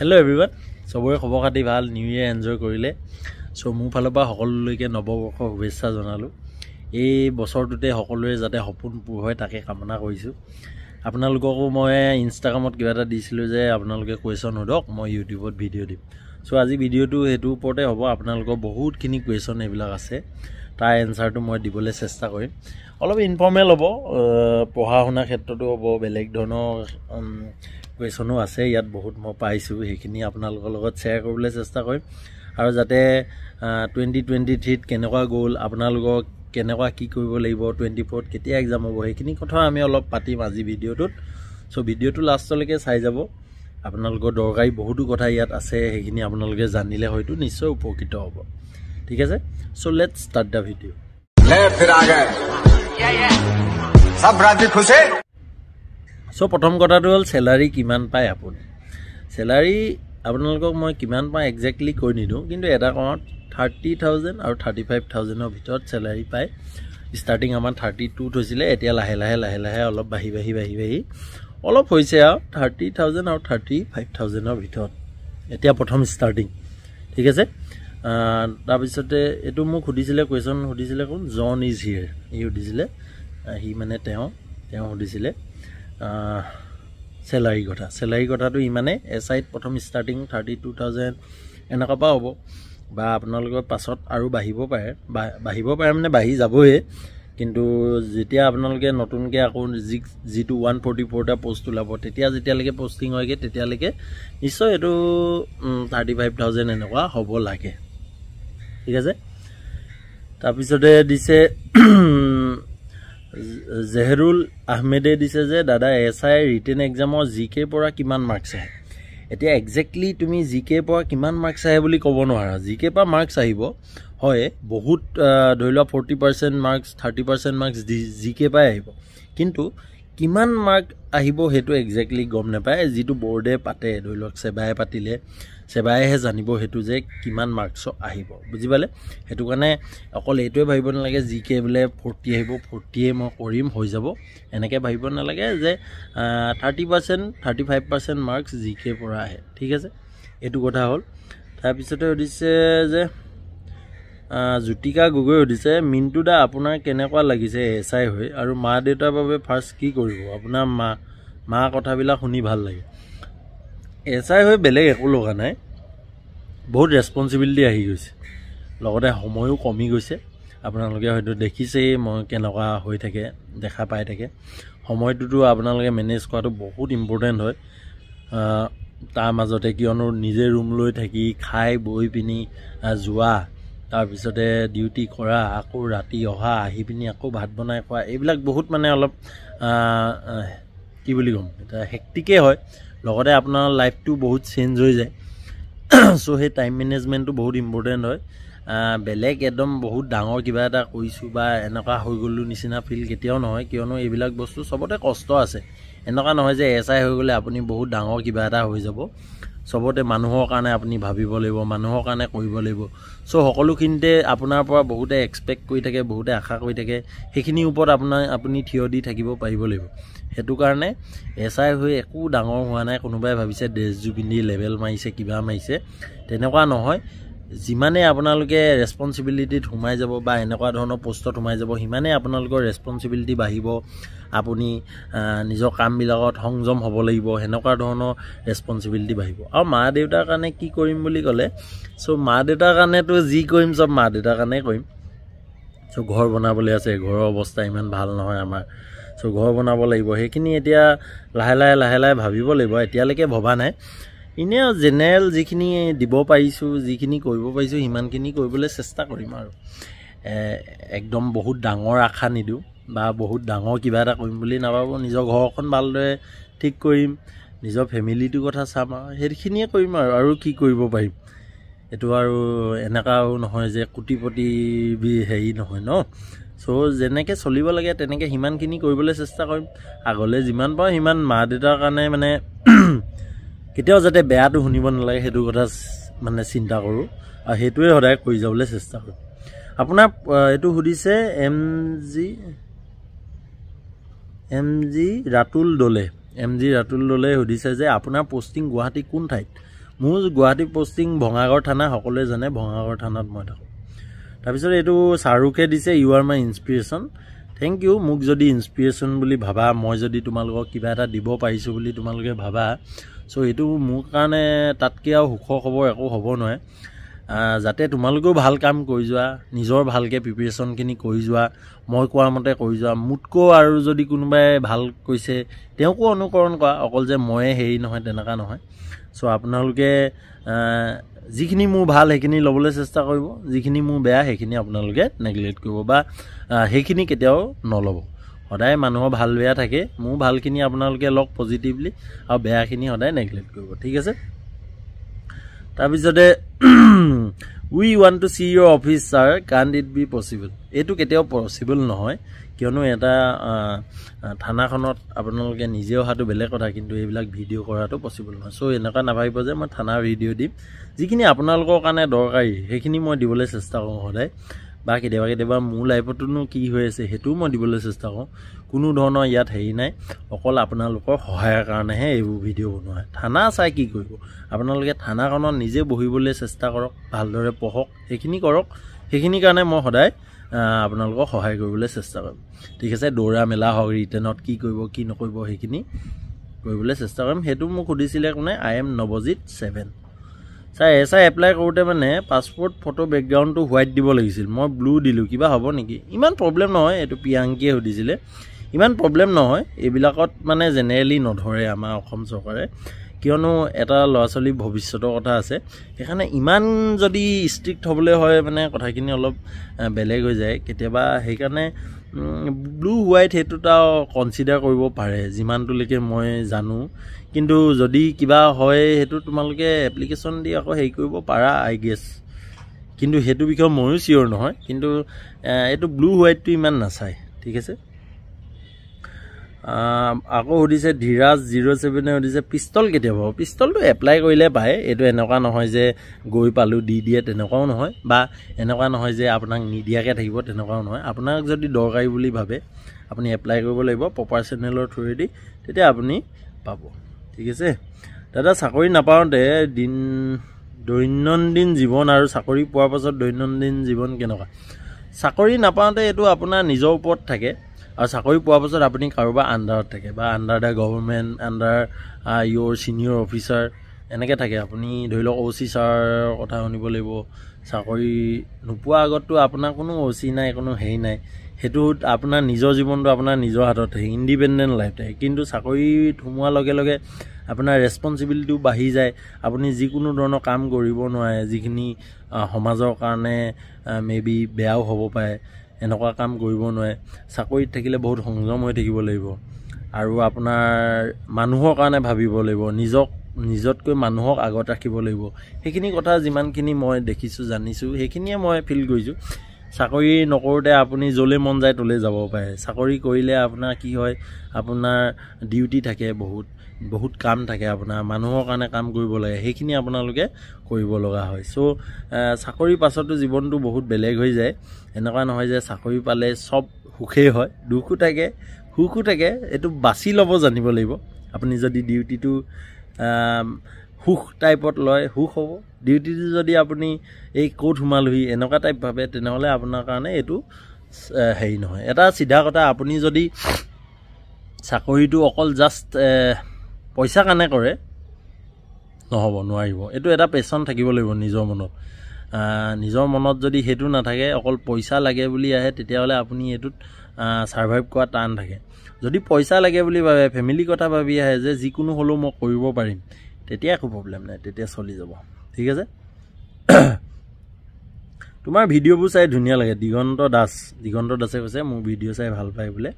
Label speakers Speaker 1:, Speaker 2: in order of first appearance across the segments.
Speaker 1: hello' everyone চবৰে খবৰ খাতি ভাল নিউ ইয়েৰ এনজয় কৰিলে চ' মোৰ ফালৰ পৰা সকলোলৈকে নৱবৰ্ষৰ শুভেচ্ছা জনালোঁ এই বছৰটোতে সকলোৱে যাতে সপোন পূৰ হয় তাকে কামনা কৰিছোঁ আপোনালোককো মই ইনষ্টাগ্ৰামত কিবা এটা দিছিলোঁ যে আপোনালোকে কুৱেশ্যন সোধক মই ইউটিউবত ভিডিঅ' দিম চ' আজি ভিডিঅ'টো সেইটোৰ ওপৰতে হ'ব আপোনালোকৰ বহুতখিনি কুৱেশ্যন এইবিলাক আছে তাৰ এনচাৰটো মই দিবলৈ চেষ্টা কৰিম অলপ ইনফৰ্মেল হ'ব পঢ়া শুনাৰ ক্ষেত্ৰতো হ'ব বেলেগ ধৰণৰ কুৱেশ্যনো আছে ইয়াত বহুত মই পাইছোঁ সেইখিনি আপোনালোকৰ লগত শ্বেয়াৰ কৰিবলৈ চেষ্টা কৰিম আৰু যাতে টুৱেণ্টি টুৱেণ্টি থ্ৰীত কেনেকুৱা গ'ল আপোনালোকক কেনেকুৱা কি কৰিব লাগিব টুৱেণ্টি ফ'ৰত কেতিয়া এক্সাম হ'ব সেইখিনি কথা আমি অলপ পাতিম আজি ভিডিঅ'টোত চ' ভিডিঅ'টো লাষ্টলৈকে চাই যাব আপোনালোকৰ দৰকাৰী বহুতো কথা ইয়াত আছে সেইখিনি আপোনালোকে জানিলে হয়তো নিশ্চয় উপকৃত হ'ব ঠিক আছে so' let start the video' so' প্ৰথম কথাটো হ'ল চেলাৰী কিমান পায় আপুনি চেলাৰী আপোনালোকক মই কিমান পাওঁ একজেক্টলি কৈ নিদিওঁ কিন্তু এটা কামত থাৰ্টি থাউজেণ্ড আৰু থাৰ্টি ফাইভ থাউজেণ্ডৰ ভিতৰত চেলাৰী পায় ষ্টাৰ্টিং আমাৰ থাৰ্টি টুত থৈছিলে এতিয়া লাহে লাহে লাহে লাহে অলপ বাঢ়ি বাঢ়ি বাঢ়ি বাঢ়ি অলপ হৈছে আৰু থাৰ্টি থাউজেণ্ড আৰু থাৰ্টি ফাইভ থাউজেণ্ডৰ ভিতৰত এতিয়া প্ৰথম ষ্টাৰ্টিং ঠিক আছে তাৰপিছতে এইটো মোক সুধিছিলে কুৱেশ্যন সুধিছিলে কোন জন ইজ হিয়েৰ সি সুধিছিলে সি মানে তেওঁ তেওঁ সুধিছিলে চেলাৰী কথা চেলাৰী কথাটো ইমানে আইত প্ৰথম ষ্টাৰ্টিং থাৰ্টি টু থাউজেণ্ড এনেকুৱা পৰা হ'ব বা আপোনালোকৰ পাছত আৰু বাঢ়িব পাৰে বাঢ়িব পাৰে মানে বাঢ়ি যাবই কিন্তু যেতিয়া আপোনালোকে নতুনকৈ আকৌ যি যিটো ওৱান ফৰ্টি ফ'ৰটা পষ্ট ওলাব তেতিয়া যেতিয়ালৈকে পষ্টিং হয়গৈ তেতিয়ালৈকে নিশ্চয় এইটো থাৰ্টি ফাইভ থাউজেণ্ড এনেকুৱা হ'ব লাগে ঠিক আছে তাৰপিছতে দিছে জেহেৰুল আহমেদে দিছে যে দাদা এছ আই ৰিটেন এক্সামৰ জি কেৰ পৰা কিমান মাৰ্কছ আহে এতিয়া একজেক্টলি তুমি জি কেৰ পৰা কিমান মাৰ্কছ আহে বুলি ক'ব নোৱাৰা জি কে পৰা মাৰ্কছ আহিব হয় বহুত ধৰি লোৱা forty percent marks thirty percent marks G K পৰাই আহিব কিন্তু কিমান মাৰ্ক আহিব সেইটো একজেক্টলি গম নাপায় যিটো বৰ্ডে পাতে ধৰি লওক চেবাই পাতিলে চেবাইহে জানিব সেইটো যে কিমান মাৰ্কছ আহিব বুজি পালে সেইটো কাৰণে অকল এইটোৱে ভাবিব নালাগে জি কে বোলে ফৰ্টি আহিব ফৰ্টিয়ে মই কৰিম হৈ যাব এনেকৈ ভাবিব নালাগে যে thirty percent thirty five percent marks G কেৰ পৰা আহে ঠিক আছে এইটো কথা হ'ল তাৰপিছতে সুধিছে যে জ্যোতিকা গগৈ সুধিছে মিণ্টু দা আপোনাৰ কেনেকুৱা লাগিছে এছ আই হৈ আৰু মা দেউতাৰ বাবে ফাৰ্ষ্ট কি কৰিব আপোনাৰ মা মা কথাবিলাক শুনি ভাল লাগে এছ আই হৈ বেলেগ একো লগা নাই বহুত ৰেচপনচিবিলিটি আহি গৈছে লগতে সময়ো কমি গৈছে আপোনালোকে হয়তো দেখিছেই মই কেনেকুৱা হৈ থাকে দেখা পাই থাকে সময়টোতো আপোনালোকে মেনেজ কৰাটো বহুত ইম্পৰ্টেণ্ট হয় তাৰ মাজতে কিয়নো নিজে ৰুম লৈ থাকি খাই বৈ পিনি যোৱা তাৰপিছতে ডিউটি কৰা আকৌ ৰাতি অহা আহি পিনি আকৌ ভাত বনাই খোৱা এইবিলাক বহুত মানে অলপ কি বুলি ক'ম এটা হেক্টিকেই হয় লগতে আপোনাৰ লাইফটো বহুত চেঞ্জ হৈ যায় চ' সেই টাইম মেনেজমেণ্টটো বহুত ইম্পৰ্টেণ্ট হয় বেলেগ একদম বহুত ডাঙৰ কিবা এটা কৰিছোঁ বা এনেকুৱা হৈ গ'লোঁ নিচিনা ফিল কেতিয়াও নহয় কিয়নো এইবিলাক বস্তু চবতে কষ্ট আছে এনেকুৱা নহয় যে এছ আই হৈ গ'লে আপুনি বহুত ডাঙৰ কিবা এটা হৈ যাব চবতে মানুহৰ কাৰণে আপুনি ভাবিব লাগিব মানুহৰ কাৰণে কৰিব লাগিব চ' সকলোখিনিতে আপোনাৰ পৰা বহুতে এক্সপেক্ট কৰি থাকে বহুতে আশা কৰি থাকে সেইখিনিৰ ওপৰত আপোনাৰ আপুনি থিয় দি থাকিব পাৰিব লাগিব সেইটো কাৰণে এছ আই হৈ একো ডাঙৰ হোৱা নাই কোনোবাই ভাবিছে ড্ৰেছযোৰ পিন্ধি লেভেল মাৰিছে কিবা মাৰিছে তেনেকুৱা নহয় যিমানেই আপোনালোকে ৰেচপনচিবিলিটিত সোমাই যাব বা এনেকুৱা ধৰণৰ পষ্টত সোমাই যাব সিমানেই আপোনালোকৰ ৰেচপনচিবিলিটি বাঢ়িব আপুনি নিজৰ কামবিলাকত সংযম হ'ব লাগিব সেনেকুৱা ধৰণৰ ৰেচপনচিবিলিটি বাঢ়িব আৰু মা দেউতাৰ কাৰণে কি কৰিম বুলি ক'লে চ' মা দেউতাৰ কাৰণেতো যি কৰিম চব মা দেউতাৰ কাৰণেই কৰিম চ' ঘৰ বনাবলৈ আছে ঘৰৰ অৱস্থা ইমান ভাল নহয় আমাৰ চ' ঘৰ বনাব লাগিব সেইখিনি এতিয়া লাহে লাহে লাহে লাহে ভাবিব লাগিব এতিয়ালৈকে ভবা নাই এনেই আৰু জেনেৰেল যিখিনি দিব পাৰিছোঁ যিখিনি কৰিব পাৰিছোঁ সিমানখিনি কৰিবলৈ চেষ্টা কৰিম আৰু একদম বহুত ডাঙৰ আশা নিদিওঁ বা বহুত ডাঙৰ কিবা এটা কৰিম বুলি নাভাবো নিজৰ ঘৰখন ভালদৰে ঠিক কৰিম নিজৰ ফেমিলিটোৰ কথা চাম আৰু সেইখিনিয়ে কৰিম আৰু আৰু কি কৰিব পাৰিম এইটো আৰু এনেকুৱাও নহয় যে কোটিপতি হেৰি নহয় ন চ' যেনেকৈ চলিব লাগে তেনেকৈ সিমানখিনি কৰিবলৈ চেষ্টা কৰিম আগলৈ যিমান পাওঁ সিমান মা দেউতাৰ কাৰণে মানে কেতিয়াও যাতে বেয়াটো শুনিব নালাগে সেইটো কথা মানে চিন্তা কৰোঁ আৰু সেইটোৱে সদায় কৰি যাবলৈ চেষ্টা কৰোঁ আপোনাৰ এইটো সুধিছে এম জি এম জি ৰাতুল দলে এম জি ৰাতুল দলে সুধিছে যে আপোনাৰ পষ্টিং গুৱাহাটী কোন ঠাইত মোৰ গুৱাহাটী পষ্টিং ভঙাগড় থানা সকলোৱে জানে ভঙাগড় থানাত মই থাকোঁ তাৰপিছত এইটো শ্বাহৰুখে দিছে you are my inspiration thank you মোক যদি ইনস্পিৰেশ্যন বুলি ভাবা মই যদি তোমালোকক কিবা এটা দিব পাৰিছোঁ বুলি তোমালোকে ভাবা চ' এইটো মোৰ কাৰণে তাতকৈ আৰু সুখৰ খবৰ একো হ'ব নোৱাৰে যাতে তোমালোকেও ভাল কাম কৰি যোৱা নিজৰ ভালকৈ প্ৰিপেৰেশ্যনখিনি কৰি যোৱা মই কোৱা মতে কৰি যোৱা মোতকৈও আৰু যদি কোনোবাই ভাল কৈছে তেওঁকো অনুকৰণ কৰা অকল যে ময়ে হেৰি নহয় তেনেকুৱা নহয় চ' আপোনালোকে যিখিনি মোৰ ভাল সেইখিনি ল'বলৈ চেষ্টা কৰিব যিখিনি মোৰ বেয়া সেইখিনি আপোনালোকে নেগলেক্ট কৰিব বা সেইখিনি কেতিয়াও নল'ব সদায় মানুহৰ ভাল বেয়া থাকে মোৰ ভালখিনি আপোনালোকে লওক পজিটিভলি আৰু বেয়াখিনি সদায় নেগলেক্ট কৰিব ঠিক আছে তাৰপিছতে উই ৱান to see your office sir can it be possible এইটো কেতিয়াও পচিবল নহয় কিয়নো এটা থানাখনত আপোনালোকে নিজে অহাটো বেলেগ কথা কিন্তু এইবিলাক ভিডিঅ' কৰাটো পচিবল নহয় চ' এনেকুৱা নাভাবিব যে মই থানাৰ ভিডিঅ' দিম যিখিনি আপোনালোকৰ কাৰণে দৰকাৰী সেইখিনি মই দিবলৈ চেষ্টা কৰোঁ সদায় বা কেতিয়াবা কেতিয়াবা মোৰ লাইফতোনো কি হৈ আছে সেইটোও মই দিবলৈ চেষ্টা কৰোঁ কোনো ধৰণৰ ইয়াত হেৰি নাই অকল আপোনালোকৰ সহায়ৰ কাৰণেহে এইবোৰ ভিডিঅ' বনোৱা হয় থানা চাই কি কৰিব আপোনালোকে থানাখনত নিজে বহিবলৈ চেষ্টা কৰক ভালদৰে পঢ়ক সেইখিনি কৰক সেইখিনি কাৰণে মই সদায় আপোনালোকক সহায় কৰিবলৈ চেষ্টা কৰিম ঠিক আছে দৌৰা মেলা হওক ৰিটাৰ্ণত কি কৰিব কি নকৰিব সেইখিনি কৰিবলৈ চেষ্টা কৰিম সেইটো মোক সুধিছিলে কোনে I am Navajit seven sir চাই এছাই এপ্লাই কৰোঁতে মানে পাছপ'ৰ্ট ফটো বেকগ্ৰাউণ্ডটো হোৱাইট দিব লাগিছিল মই ব্লু দিলোঁ কিবা হ'ব নেকি ইমান প্ৰব্লেম নহয় এইটো পিয়াংকীয়ে সুধিছিলে ইমান প্ৰব্লেম নহয় এইবিলাকত মানে জেনেৰেলি নধৰে আমাৰ অসম চৰকাৰে কিয়নো এটা ল'ৰা ছোৱালীৰ ভৱিষ্যতৰ কথা আছে সেইকাৰণে ইমান যদি ষ্ট্ৰিক্ট হ'বলৈ হয় মানে কথাখিনি অলপ বেলেগ হৈ যায় কেতিয়াবা সেইকাৰণে ব্লু হোৱাইট সেইটোত আৰু কনচিডাৰ কৰিব পাৰে যিমানটোলৈকে মই জানো কিন্তু যদি কিবা হয় সেইটো তোমালোকে এপ্লিকেশ্যন দি আকৌ হেৰি কৰিব পাৰা আই গেছ কিন্তু সেইটো বিষয়ে ময়ো চিয়'ৰ নহয় কিন্তু এইটো ব্লু হোৱাইটটো ইমান নাচায় ঠিক আছে আকৌ সুধিছে ধীৰাজ জিৰ' ছেভেনে সুধিছে পিষ্টল কেতিয়া পাব পিষ্টলটো এপ্লাই কৰিলে পায় এইটো এনেকুৱা নহয় যে গৈ পালোঁ দি দিয়ে তেনেকুৱাও নহয় বা এনেকুৱা নহয় যে আপোনাক নিদিয়াকৈ থাকিব তেনেকুৱাও নহয় আপোনাক যদি দৰকাৰী বুলি ভাবে আপুনি এপ্লাই কৰিব লাগিব প্ৰপাৰ চেনেলৰ থ্ৰুৱেদি তেতিয়া আপুনি পাব ঠিক আছে দাদা চাকৰি নাপাওঁতে দিন দৈনন্দিন জীৱন আৰু চাকৰি পোৱাৰ পাছত দৈনন্দিন জীৱন কেনেকুৱা চাকৰি নাপাওঁতে এইটো আপোনাৰ নিজৰ ওপৰত থাকে আৰু চাকৰি পোৱাৰ পাছত আপুনি কাৰোবাৰ আণ্ডাৰত থাকে বা under the government under your senior officer এনেকৈ থাকে আপুনি ধৰি লওক অ' চি ছাৰৰ কথা শুনিব লাগিব চাকৰি নোপোৱা আগততো আপোনাৰ কোনো অ' চি নাই কোনো হেৰি নাই সেইটো আপোনাৰ নিজৰ জীৱনটো আপোনাৰ নিজৰ হাতত থাকে ইণ্ডিপেণ্ডেণ্ট লাইফ থাকে কিন্তু চাকৰিত সোমোৱাৰ লগে লগে আপোনাৰ ৰেচপনচিবিলিটিও বাঢ়ি যায় আপুনি যিকোনো ধৰণৰ কাম কৰিব নোৱাৰে যিখিনি সমাজৰ কাৰণে মে বি বেয়াও হ'ব পাৰে এনেকুৱা কাম কৰিব নোৱাৰে চাকৰিত থাকিলে বহুত সংযম হৈ থাকিব লাগিব আৰু আপোনাৰ মানুহৰ কাৰণে ভাবিব লাগিব নিজক নিজতকৈ মানুহক আগত ৰাখিব লাগিব সেইখিনি কথা যিমানখিনি মই দেখিছোঁ জানিছোঁ সেইখিনিয়ে মই ফিল কৰিছোঁ চাকৰি নকৰোঁতে আপুনি য'লৈ মন যায় তলৈ যাব পাৰে চাকৰি কৰিলে আপোনাৰ কি হয় আপোনাৰ ডিউটি থাকে বহুত বহুত কাম থাকে আপোনাৰ মানুহৰ কাৰণে কাম কৰিব লাগে সেইখিনি আপোনালোকে কৰিব লগা হয় চ' চাকৰিৰ পাছতো জীৱনটো বহুত বেলেগ হৈ যায় এনেকুৱা নহয় যে চাকৰি পালে চব সুখেই হয় দুখো থাকে সুখো থাকে এইটো বাচি ল'ব জানিব লাগিব আপুনি যদি ডিউটিটো সুখ টাইপত লয় সুখ হ'ব ডিউটিটো যদি আপুনি এই ক'ত সোমালোহি এনেকুৱা টাইপ ভাবে তেনেহ'লে আপোনাৰ কাৰণে এইটো হেৰি নহয় এটা চিধা কথা আপুনি যদি চাকৰিটো অকল জাষ্ট পইচা কাণে কৰে নহ'ব নোৱাৰিব এইটো এটা পেচন থাকিব লাগিব নিজৰ মনত নিজৰ মনত যদি সেইটো নাথাকে অকল পইচা লাগে বুলি আহে তেতিয়াহ'লে আপুনি এইটোত ছাৰ্ভাইভ কৰা টান থাকে যদি পইচা লাগে বুলি ভাবে ফেমিলিৰ কথা ভাবি আহে যে যিকোনো হ'লেও মই কৰিব পাৰিম তেতিয়া একো প্ৰব্লেম নাই তেতিয়া চলি যাব ঠিক আছে তোমাৰ ভিডিঅ'বোৰ চাই ধুনীয়া লাগে দিগন্ত দাস দিগন্ত দাসে কৈছে মোৰ ভিডিঅ' চাই ভাল পায় বোলে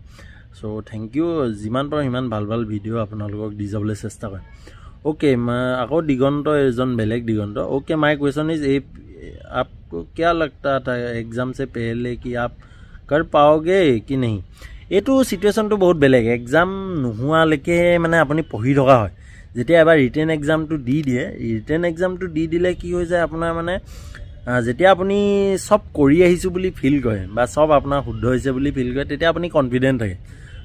Speaker 1: চ' থেংক ইউ যিমান পাৰোঁ সিমান ভাল ভাল ভিডিঅ' আপোনালোকক দি যাবলৈ চেষ্টা কৰিম অ'কে আকৌ দিগন্ত এজন বেলেগ Diganta okay my question is এই আপ কিয় লাগতা এক্সাম চে পেহলে কি আপ কাৰ পাওঁগে কি নেহি এইটো চিটুৱেশ্যনটো বহুত বেলেগ এক্সাম নোহোৱালৈকে মানে আপুনি পঢ়ি থকা হয় যেতিয়া এবাৰ ৰিটাৰ্ণ এক্সামটো দি দিয়ে ৰিটাৰ্ণ এক্সামটো দি দিলে কি হৈ যায় আপোনাৰ মানে যেতিয়া আপুনি চব কৰি আহিছোঁ বুলি ফিল কৰে বা চব আপোনাৰ শুদ্ধ হৈছে বুলি ফিল কৰে তেতিয়া আপুনি কনফিডেণ্ট থাকে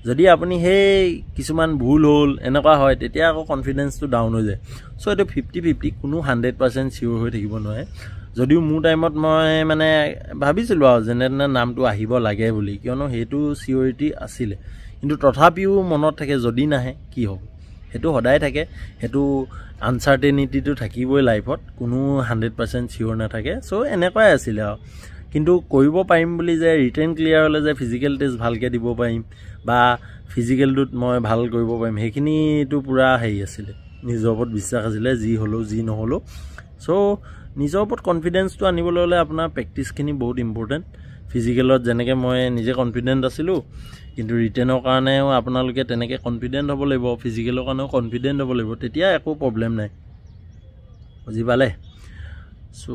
Speaker 1: যদি আপুনি সেই কিছুমান ভুল হ'ল এনেকুৱা হয় তেতিয়া আকৌ কনফিডেঞ্চটো ডাউন হৈ যায় চ' এইটো ফিফটি ফিফটি কোনো হাণ্ড্ৰেড পাৰ্চেণ্ট চিয়'ৰ হৈ থাকিব নোৱাৰে যদিও মোৰ টাইমত মই মানে ভাবিছিলোঁ আৰু যেনে তেনে নামটো আহিব লাগে বুলি কিয়নো সেইটো চিয়ৰিটি আছিলে কিন্তু তথাপিও মনত থাকে যদি নাহে কি হ'ব সেইটো সদায় থাকে সেইটো আনচাৰ্টেনিটিটো থাকিবই লাইফত কোনো হাণ্ড্ৰেড পাৰ্চেণ্ট চিয়'ৰ নাথাকে চ' এনেকুৱাই আছিলে আৰু কিন্তু কৰিব পাৰিম বুলি যে ৰিটাৰ্ণ ক্লিয়াৰ হ'লে যে ফিজিকেল টেষ্ট ভালকৈ দিব পাৰিম বা ফিজিকেলটোত মই ভাল কৰিব পাৰিম সেইখিনিতো পূৰা হেৰি আছিলে নিজৰ ওপৰত বিশ্বাস আছিলে যি হ'লেও যি নহ'লেও চ' নিজৰ ওপৰত কনফিডেঞ্চটো আনিবলৈ হ'লে আপোনাৰ প্ৰেক্টিচখিনি বহুত ইম্পৰ্টেণ্ট ফিজিকেলত যেনেকৈ মই নিজে কনফিডেণ্ট আছিলোঁ কিন্তু ৰিটেনৰ কাৰণেও আপোনালোকে তেনেকৈ কনফিডেণ্ট হ'ব লাগিব ফিজিকেলৰ কাৰণেও কনফিডেণ্ট হ'ব লাগিব তেতিয়া একো প্ৰব্লেম নাই বুজি পালে চ'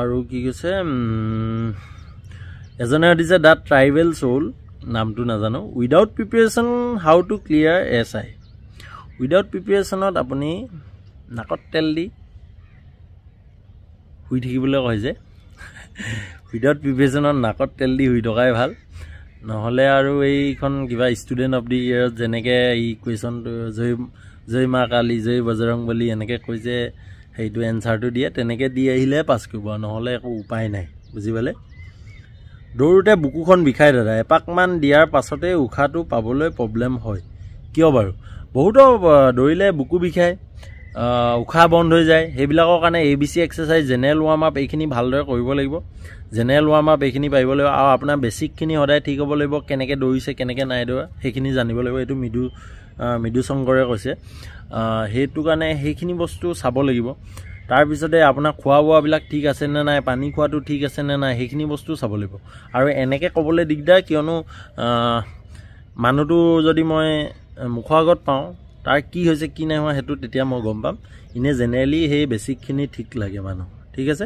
Speaker 1: আৰু কি কৈছে এজনে সুধিছে দাট ট্ৰাইবেল চ'ল নামটো নাজানো without preparation how to clear S I without প্ৰিপেৰেশ্যনত আপুনি নাকত তেল দি শুই থাকিবলৈ কয় যে উইদাউট প্ৰিপেৰেশ্যনত নাকত তেল দি শুই থকাই ভাল নহ'লে আৰু এইখন কিবা ষ্টুডেণ্ট অফ দি ইয়েৰত যেনেকৈ এই কুৱেশ্যনটো জয় জয় মা কালী জয় বজৰং বলি এনেকৈ কৈ যে সেইটো এনচাৰটো দিয়ে তেনেকৈ দি আহিলেহে পাছ কৰিব নহ'লে একো উপায় নাই বুজি পালে দৌৰোতে বুকুখন বিষায় দাদা এপাকমান দিয়াৰ পাছতে উশাহটো পাবলৈ প্ৰব্লেম হয় কিয় বাৰু বহুতো দৌৰিলে বুকু বিষায় উশাহ বন্ধ হৈ যায় সেইবিলাকৰ কাৰণে A B C exercise general warm up এইখিনি ভালদৰে কৰিব লাগিব জেনেৰেল ৱাৰ্ম আপ এইখিনি পাৰিব লাগিব আৰু আপোনাৰ বেচিকখিনি সদায় ঠিক হ'ব লাগিব কেনেকৈ দৌৰিছে কেনেকৈ নাই দৌৰা সেইখিনি জানিব লাগিব এইটো মৃদু মৃদু শংকৰে কৈছে সেইটো কাৰণে সেইখিনি বস্তু চাব লাগিব তাৰপিছতে আপোনাৰ খোৱা বোৱাবিলাক ঠিক আছে নে নাই পানী খোৱাটো ঠিক আছে নে নাই সেইখিনি বস্তু চাব লাগিব আৰু এনেকৈ ক'বলৈ দিগদাৰ কিয়নো মানুহটো যদি মই মুখৰ আগত পাওঁ তাৰ কি হৈছে কি নাই হোৱা সেইটো তেতিয়া মই গম পাম এনেই জেনেৰেলি সেই বেছিকখিনি ঠিক লাগে মানুহ ঠিক আছে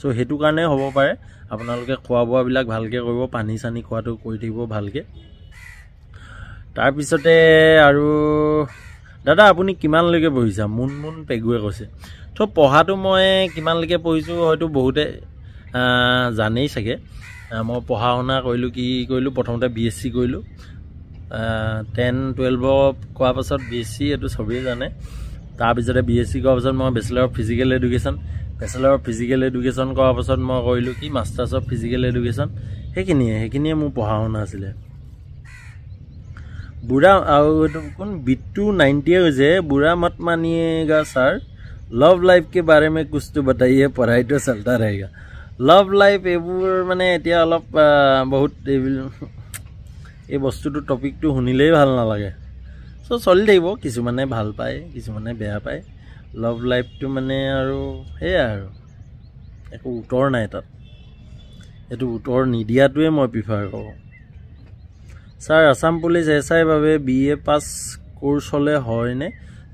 Speaker 1: চ' সেইটো কাৰণে হ'ব পাৰে আপোনালোকে খোৱা বোৱাবিলাক ভালকৈ কৰিব পানী চানী খোৱাটো কৰি থাকিব ভালকৈ তাৰপিছতে আৰু দাদা আপুনি কিমানলৈকে পঢ়িছা মোন মোন পেগুৱে কৈছে থ' পঢ়াটো মই কিমানলৈকে পঢ়িছোঁ হয়তো বহুতে জানেই চাগে মই পঢ়া শুনা কৰিলোঁ কি কৰিলোঁ প্ৰথমতে বি এছ চি কৰিলোঁ টেন টুৱেলভ কৰাৰ পাছত বি এছ চি এইটো চবেই জানে তাৰপিছতে বি এছ চি কৰাৰ পাছত মই bachelor of physical education bachelor of physical education কৰাৰ পাছত মই কৰিলোঁ কি মাষ্টাৰ্ছ অফ ফিজিকেল এডুকেশ্যন সেইখিনিয়ে সেইখিনিয়ে মোৰ পঢ়া শুনা আছিলে বুঢ়া আৰু এইটো কোন বিটু নাইণ্টিয়ে হৈছে বুঢ়া মত মানিয়েগা ছাৰ লভ লাইফকে বাৰে মে কুচটো বটাইয়ে পঢ়াইটো চলতা ৰেগা লভ লাইফ এইবোৰ মানে এতিয়া অলপ বহুত এই বস্তুটো টপিকটো শুনিলেই ভাল নালাগে চ' চলি থাকিব কিছুমানে ভাল পায় কিছুমানে বেয়া পায় লভ লাইফটো মানে আৰু সেয়া আৰু একো উত্তৰ নাই তাত এইটো উত্তৰ নিদিয়াটোৱে মই প্ৰিফাৰ কৰোঁ স্যার আসাম পুলিশ এস আই বাবে বিএ পাস কোর্স হলে হয় নে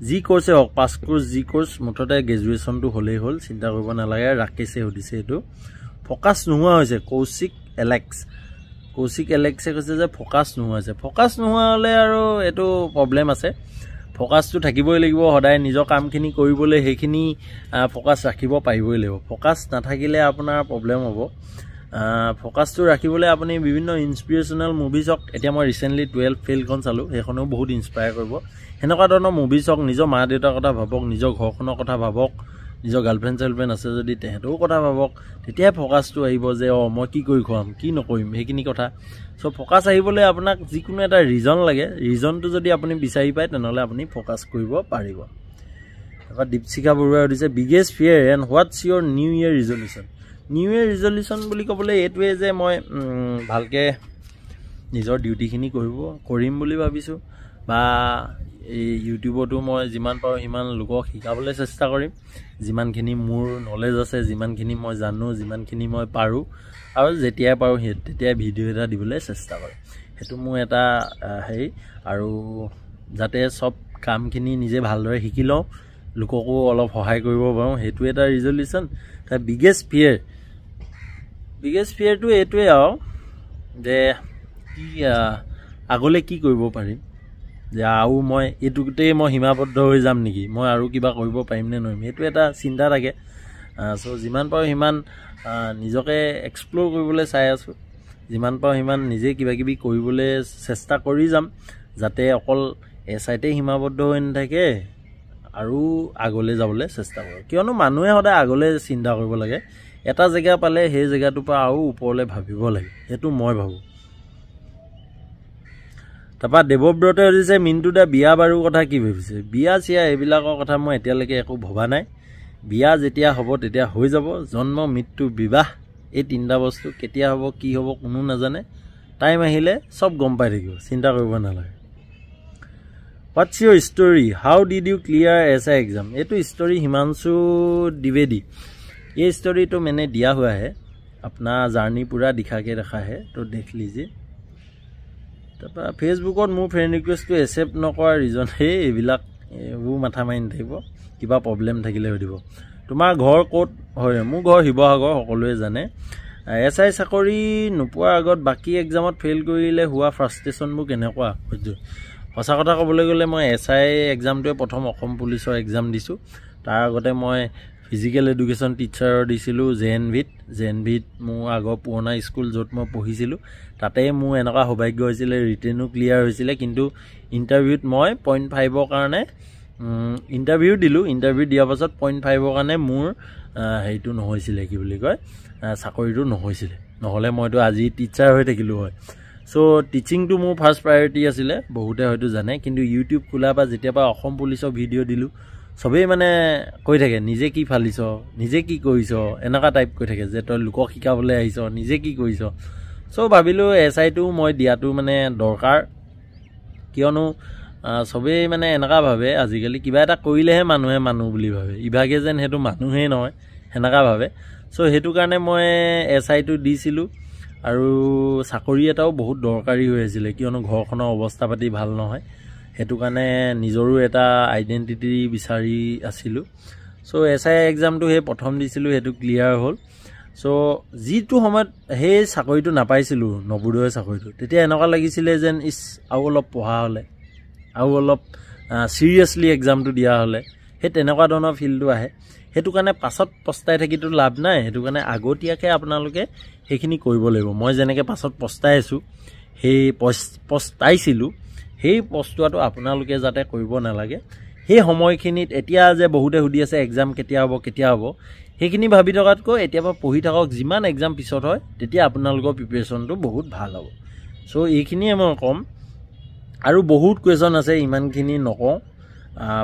Speaker 1: যোর্সে হোক পাস কোর্স যোর্স মুঠতে গ্রেজুয়েশনটো হলেই হল চিন্তা করব নালে রাকেশে সুদিছে এই ফোকাস নোহা হয়েছে কৌশিক এলেক্স কৌশিক এলেক্সে কেছে যে ফোকাস নোহা আছে ফোকাস নোহা হলে আর এই প্রবলেম আছে ফোকাসটো থাকবই লাগবে সদায় নিজের কামখিন করবলে সেইখিনি ফোকাস রাখব পারবই লাগবে ফোকাস না থাকলে আপনার প্রবলেম ফকাছটো ৰাখিবলৈ আপুনি বিভিন্ন ইনস্পিৰেশ্যনেল মুভিজ হওক এতিয়া মই ৰিচেণ্টলি টুৱেলভ ফেইলখন চালোঁ সেইখনেও বহুত ইনস্পায়াৰ কৰিব সেনেকুৱা ধৰণৰ মুভিজ হওক নিজৰ মা দেউতাৰ কথা ভাবক নিজৰ ঘৰখনৰ কথা ভাবক নিজৰ গাৰ্লফ্ৰেণ্ড চাৰ্লফ্ৰেণ্ড আছে যদি তেহেঁতৰো কথা ভাবক তেতিয়াহে ফকাছটো আহিব যে অঁ মই কি কৰি খুৱাম কি নকৰিম সেইখিনি কথা চ' ফকাছ আহিবলৈ আপোনাক যিকোনো এটা ৰিজন লাগে ৰিজনটো যদি আপুনি বিচাৰি পায় তেনেহ'লে আপুনি ফ'কাছ কৰিব পাৰিব তাৰপৰা দীপশিখা বৰুৱাই সুধিছে biggest fear and what's your new year resolution new year resolution বুলি ক'বলৈ এইটোৱে যে মই ভালকৈ নিজৰ ডিউটিখিনি কৰিব কৰিম বুলি ভাবিছোঁ বা এই ইউটিউবতো মই যিমান পাৰোঁ সিমান লোকক শিকাবলৈ চেষ্টা কৰিম যিমানখিনি মোৰ নলেজ আছে যিমানখিনি মই জানো যিমানখিনি মই পাৰোঁ আৰু যেতিয়াই পাৰোঁ তেতিয়াই ভিডিঅ' এটা দিবলৈ চেষ্টা কৰোঁ সেইটো মোৰ এটা হেৰি আৰু যাতে চব কামখিনি নিজে ভালদৰে শিকি লওঁ লোককো অলপ সহায় কৰিব পাৰোঁ সেইটো এটা ৰিজলিউশ্যন তাৰ বিগেষ্ট ফিয়েৰ বিগেষ্ট ফিয়াৰটো এইটোৱে আৰু যে কি আগলৈ কি কৰিব পাৰিম যে আৰু মই এইটোতে মই সীমাবদ্ধ হৈ যাম নেকি মই আৰু কিবা কৰিব পাৰিম নে নোৱাৰিম সেইটো এটা চিন্তা থাকে চ' যিমান পাৰোঁ সিমান নিজকে এক্সপ্ল'ৰ কৰিবলৈ চাই আছোঁ যিমান পাৰোঁ সিমান নিজে কিবা কিবি কৰিবলৈ চেষ্টা কৰি যাম যাতে অকল এ ছাইডে সীমাবদ্ধ হৈ নাথাকে আৰু আগলৈ যাবলৈ চেষ্টা কৰোঁ কিয়নো মানুহে সদায় আগলৈ চিন্তা কৰিব লাগে এটা জেগা পালে সেই জেগাটোৰ পৰা আৰু ওপৰলৈ ভাবিব লাগে সেইটো মই ভাবোঁ তাৰপৰা দেৱব্ৰতে সুধিছে মিণ্টুদা বিয়া বাৰুৰ কথা কি ভাবিছে বিয়া চিয়া এইবিলাকৰ কথা মই এতিয়ালৈকে একো ভবা নাই বিয়া যেতিয়া হ'ব তেতিয়া হৈ যাব জন্ম মৃত্যু বিবাহ এই তিনিটা বস্তু কেতিয়া হ'ব কি হ'ব কোনো নাজানে টাইম আহিলে চব গম পাই থাকিব চিন্তা কৰিব নালাগে what's your story how did you clear S I exam এইটো ষ্ট'ৰী হিমাংশু দ্বিবেদী এই ষ্টৰিটো মানে দিয়া হোৱাহে আপোনাৰ জাৰ্ণি পূৰা দিশাকৈ ৰখাহে তো দেখিলি যে তাৰপৰা ফেচবুকত মোৰ ফ্ৰেণ্ড ৰিকুৱেষ্টটো একচেপ্ট নকৰা ৰিজনেই এইবিলাক এইবোৰ মাথা মাৰি নাথাকিব কিবা প্ৰব্লেম থাকিলে সুধিব তোমাৰ ঘৰ ক'ত হয় মোৰ ঘৰ শিৱসাগৰ সকলোৱে জানে এছ আই চাকৰি নোপোৱাৰ আগত বাকী এক্সামত ফেইল কৰিলে হোৱা ফ্ৰাষ্ট্ৰেশ্যনবোৰ কেনেকুৱা সুধো সঁচা কথা ক'বলৈ গ'লে মই এছ আই এক্সামটোৱে প্ৰথম অসম পুলিচৰ এক্সাম দিছোঁ তাৰ আগতে মই ফিজিকেল এডুকেশ্যন টিচাৰৰ দিছিলোঁ J N V J N V মোৰ আগৰ পুৰণা স্কুল য'ত মই পঢ়িছিলোঁ তাতে মোৰ এনেকুৱা সৌভাগ্য হৈছিলে ৰিটেনো ক্লিয়াৰ হৈছিলে কিন্তু ইণ্টাৰভিউত মই পইণ্ট ফাইভৰ কাৰণে ইণ্টাৰভিউ দিলোঁ ইণ্টাৰভিউ দিয়াৰ পাছত পইণ্ট ফাইভৰ কাৰণে মোৰ হেৰিটো নহৈছিলে কি বুলি কয় চাকৰিটো নহৈছিলে নহ'লে মইতো আজি টিচাৰ হৈ থাকিলোঁ হয় চ' টিচিংটো মোৰ ফাৰ্ষ্ট প্ৰায়ৰিটি আছিলে বহুতে হয়তো জানে কিন্তু ইউটিউব খোলাৰ পৰা যেতিয়াৰ পৰা অসম পুলিচৰ ভিডিঅ' দিলোঁ চবেই মানে কৈ থাকে নিজে কি ফালিছ নিজে কি কৰিছ এনেকুৱা টাইপ কৈ থাকে যে তই লোকক শিকাবলৈ আহিছ নিজে কি কৰিছ চ' ভাবিলোঁ এছ আইটো মই দিয়াটো মানে দৰকাৰ কিয়নো চবেই মানে এনেকুৱা ভাবে আজিকালি কিবা এটা কৰিলেহে মানুহে মানুহ বুলি ভাবে ইভাগে যেন সেইটো মানুহেই নহয় সেনেকুৱা ভাবে চ' সেইটো কাৰণে মই এছ আইটো দিছিলোঁ আৰু চাকৰি এটাও বহুত দৰকাৰী হৈ আছিলে কিয়নো ঘৰখনৰ অৱস্থা পাতি ভাল নহয় সেইটো কাৰণে নিজৰো এটা আইডেণ্টিটি বিচাৰি আছিলোঁ চ' এছ আই এক্সামটো সেই প্ৰথম দিছিলোঁ সেইটো ক্লিয়াৰ হ'ল চ' যিটো সময়ত সেই চাকৰিটো নাপাইছিলোঁ নবোদয় চাকৰিটো তেতিয়া এনেকুৱা লাগিছিলে যেন ইচ আৰু অলপ পঢ়া হ'লে আৰু অলপ ছিৰিয়াছলি এক্সামটো দিয়া হ'লে সেই তেনেকুৱা ধৰণৰ ফিল্ডটো আহে সেইটো কাৰণে পাছত পস্তাই থাকিতো লাভ নাই সেইটো কাৰণে আগতীয়াকৈ আপোনালোকে সেইখিনি কৰিব লাগিব মই যেনেকৈ পাছত পস্তাই আছোঁ সেই পচ পস্তাইছিলোঁ সেই বস্তুটো আপোনালোকে যাতে কৰিব নালাগে সেই সময়খিনিত এতিয়া যে বহুতে সুধি আছে এক্সাম কেতিয়া হ'ব কেতিয়া হ'ব সেইখিনি ভাবি থকাতকৈ এতিয়াৰ পৰা পঢ়ি থাকক যিমান এক্সাম পিছত হয় তেতিয়া আপোনালোকৰ প্ৰিপেৰেশ্যনটো বহুত ভাল হ'ব চ' এইখিনিয়ে মই ক'ম আৰু বহুত কুৱেশ্যন আছে ইমানখিনি নকওঁ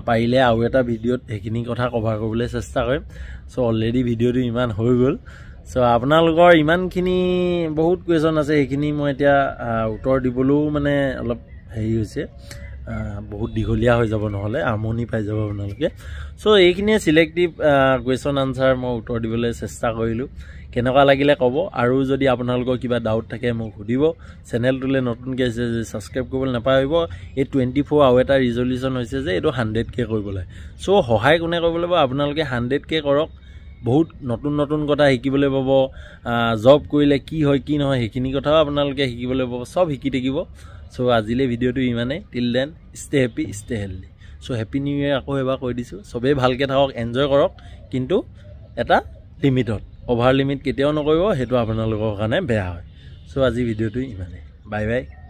Speaker 1: পাৰিলে আৰু এটা ভিডিঅ'ত সেইখিনি কথা কভাৰ কৰিবলৈ চেষ্টা কৰিম ছ' অলৰেডি ভিডিঅ'টো ইমান হৈ গ'ল চ' আপোনালোকৰ ইমানখিনি বহুত কুৱেশ্যন আছে সেইখিনি মই এতিয়া উত্তৰ দিবলৈও মানে অলপ হেৰি হৈছে বহুত দীঘলীয়া হৈ যাব নহ'লে আমনি পাই যাব আপোনালোকে চ' এইখিনিয়ে চিলেক্টিভ কুৱেশ্যন আনচাৰ মই উত্তৰ দিবলৈ চেষ্টা কৰিলোঁ কেনেকুৱা লাগিলে ক'ব আৰু যদি আপোনালোকৰ কিবা ডাউট থাকে মোক সুধিব চেনেলটোলৈ নতুনকৈ আছে যে ছাবস্ক্ৰাইব কৰিবলৈ নাপাহৰিব এই টুৱেণ্টি ফ'ৰ আৰু এটা ৰিজলিউশ্যন হৈছে যে এইটো হাণ্ড্ৰেড কে কৰিব লাগে চ' সহায় কোনে কৰিব লাগিব আপোনালোকে হাণ্ড্ৰেড কে কৰক বহুত নতুন নতুন কথা শিকিবলৈ পাব জব কৰিলে কি হয় কি নহয় সেইখিনি কথাও আপোনালোকে শিকিবলৈ পাব চব শিকি থাকিব চ' আজিলৈ ভিডিঅ'টো ইমানেই till then stay happy stay healthy so' happy new year আকৌ এবাৰ কৈ দিছোঁ চবেই ভালকৈ থাকক এনজয় কৰক কিন্তু এটা লিমিটত অভাৰ লিমিট কেতিয়াও নকৰিব সেইটো আপোনালোকৰ কাৰণে বেয়া হয় চ' আজি ভিডিঅ'টো ইমানেই বাই বাই